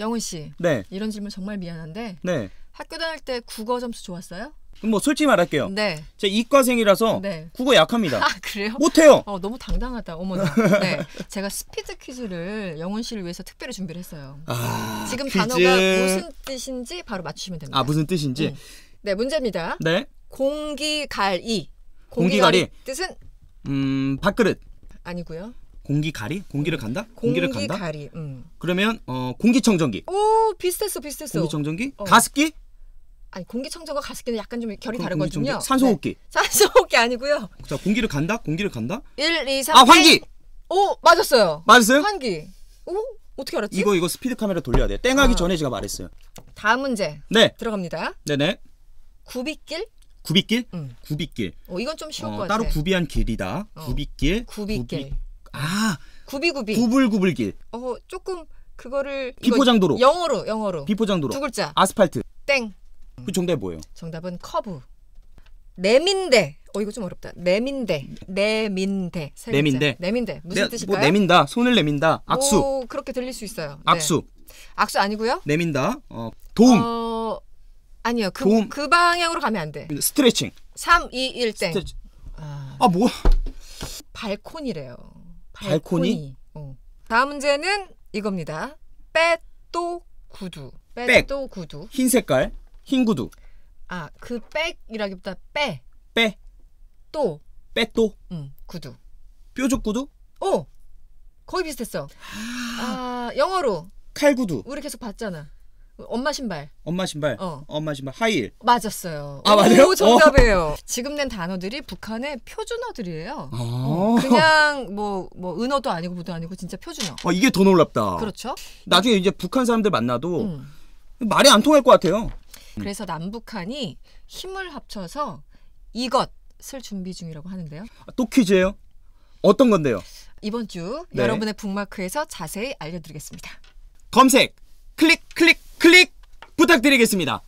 영훈 씨. 네. 이런 질문 정말 미안한데. 네. 학교 다닐 때 국어 점수 좋았어요? 뭐 솔직히 말할게요. 네. 제 이과생이라서 네. 국어 약합니다. 아, 그래요? 못해요. 어, 너무 당당하다. 어머나. 네. 제가 스피드 퀴즈를 영훈 씨를 위해서 특별히 준비를 했어요. 아, 지금 퀴즈. 단어가 무슨 뜻인지 바로 맞추시면 됩니다. 아 무슨 뜻인지. 음. 네 문제입니다. 네. 공기갈이. 공기갈이. 공기 뜻은 음 밥그릇. 아니고요. 공기 가리? 공기를 음. 간다? 공기 공기를 간다? 가리. 음. 그러면 어 공기청정기, 오 비슷했어 비슷했어. 공기청정기, 어. 가습기, 아니 공기청정과 가습기는 약간 좀 결이 다르거든요. 네. 산소호흡기. 네. 산소호흡기 아니고요. 자 공기를 간다, 공기를 간다. 1, 2, 3. 아 환기 오 맞았어요. 맞았어요? 환기. 오 어떻게 알았지? 이거 이거 스피드 카메라 돌려야 돼. 땡하기 아. 전에 제가 말했어요. 다음 문제 네, 들어갑니다. 네네. 구비길? 구빗길, 음. 구빗길. 어, 이건 좀 쉬울 어, 것 같아. 따로 구비한 길이다. 어. 구빗길, 구빗길. 구비- 아 구비구비 구불구불길. 어 조금 그거를 비포장도로. 영어로 영어로 비포장도로. 두 글자. 아스팔트. 땡. 그 정답이 뭐예요? 정답은 커브. 내민대. 어 이거 좀 어렵다. 내민대. 내민대. 내민대. 내민대. 무슨 내, 뜻일까요? 뭐 내민다. 손을 내민다. 악수. 오, 그렇게 들릴 수 있어요. 네. 악수. 악수 아니고요. 내민다. 어, 도움. 어 아니요. 그 도움. 그 방향으로 가면 안 돼. 스트레칭. 3 2 1 땡. 스트레 아. 아, 뭐야? 발콘이래요. 발코니 어. 다음 문제는 이겁니다. 빼또 구두. 빼또 구두. 흰 색깔, 흰 구두. 아, 그 백이라기보다 빼. 빼. 또. 빼또. 응, 구두. 뾰족 구두? 오. 어, 거의 비슷했어. 아, 영어로. 칼구두. 우리 계속 봤잖아. 엄마 신발. 엄마 신발. 어. 엄마 신발 하이힐. 맞았어요. 아 맞아요? 정답이에요. 어. 지금 낸 단어들이 북한의 표준어들이에요. 아. 어. 그냥 뭐뭐 뭐 은어도 아니고 뭐도 아니고 진짜 표준어. 아 이게 더 놀랍다. 그렇죠. 나중에 이제 북한 사람들 만나도 음. 말이 안 통할 것 같아요. 그래서 남북한이 힘을 합쳐서 이것을 준비 중이라고 하는데요. 아, 또 퀴즈예요? 어떤 건데요? 이번 주 네. 여러분의 북마크에서 자세히 알려드리겠습니다. 검색 클릭 클릭 클릭 부탁드리겠습니다.